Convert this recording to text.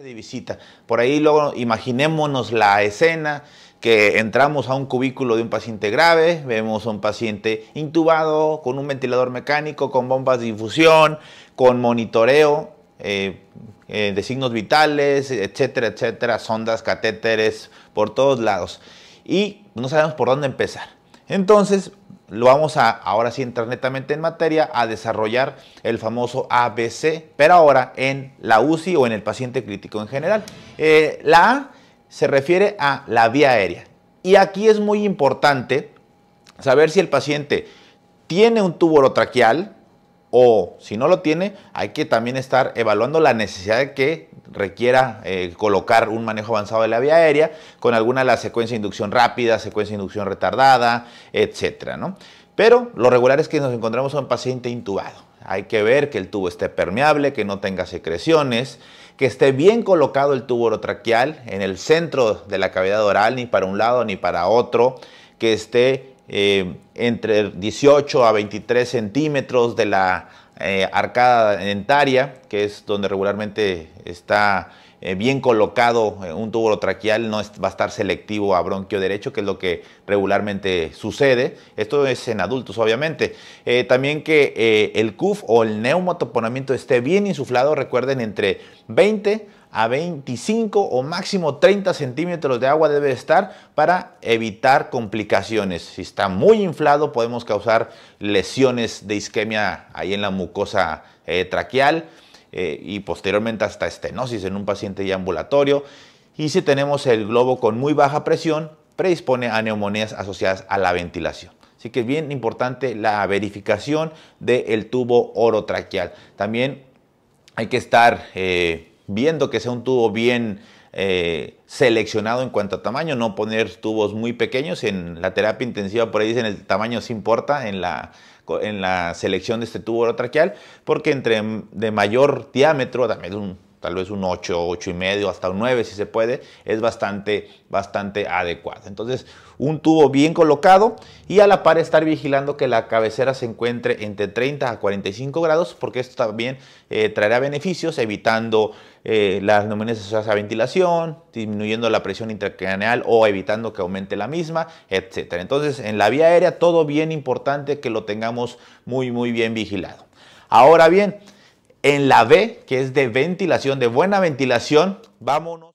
de visita. Por ahí luego imaginémonos la escena que entramos a un cubículo de un paciente grave, vemos a un paciente intubado, con un ventilador mecánico, con bombas de infusión, con monitoreo eh, eh, de signos vitales, etcétera, etcétera, sondas, catéteres, por todos lados. Y no sabemos por dónde empezar. Entonces, lo vamos a, ahora sí entrar netamente en materia, a desarrollar el famoso ABC, pero ahora en la UCI o en el paciente crítico en general. Eh, la A se refiere a la vía aérea. Y aquí es muy importante saber si el paciente tiene un tubo traqueal, o si no lo tiene, hay que también estar evaluando la necesidad de que requiera eh, colocar un manejo avanzado de la vía aérea con alguna de las secuencias de inducción rápida, secuencia de inducción retardada, etcétera, Pero lo regular es que nos encontramos con un paciente intubado. Hay que ver que el tubo esté permeable, que no tenga secreciones, que esté bien colocado el tubo orotraqueal en el centro de la cavidad oral, ni para un lado ni para otro, que esté eh, entre 18 a 23 centímetros de la eh, arcada dentaria, que es donde regularmente está eh, bien colocado un túbulo traqueal, no va a estar selectivo a bronquio derecho, que es lo que regularmente sucede. Esto es en adultos, obviamente. también que el CUF o el neumotoponamiento esté bien insuflado, recuerden, entre 20 a 25 o máximo 30 centímetros de agua debe estar para evitar complicaciones. Si está muy inflado podemos causar lesiones de isquemia ahí en la mucosa eh, traqueal eh, y posteriormente hasta estenosis en un paciente ya ambulatorio. Y si tenemos el globo con muy baja presión, predispone a neumonías asociadas a la ventilación. Así que es bien importante la verificación del tubo orotraqueal. También hay que estar eh, viendo que sea un tubo bien eh, seleccionado en cuanto a tamaño, no poner tubos muy pequeños. En la terapia intensiva por ahí dicen el tamaño se importa en la, en la selección de este tubo orotraqueal, porque entre de mayor diámetro, también un tal vez un 8, 8 y medio, hasta un 9 si se puede, es bastante, bastante adecuado. Entonces, un tubo bien colocado y a la par estar vigilando que la cabecera se encuentre entre 30 a 45 grados, porque esto también eh, traerá beneficios, evitando eh, las neumonías a ventilación, disminuyendo la presión intracraneal o evitando que aumente la misma, etc. Entonces, en la vía aérea, todo bien importante que lo tengamos muy, muy bien vigilado. Ahora bien, en la B, que es de ventilación, de buena ventilación. Vámonos.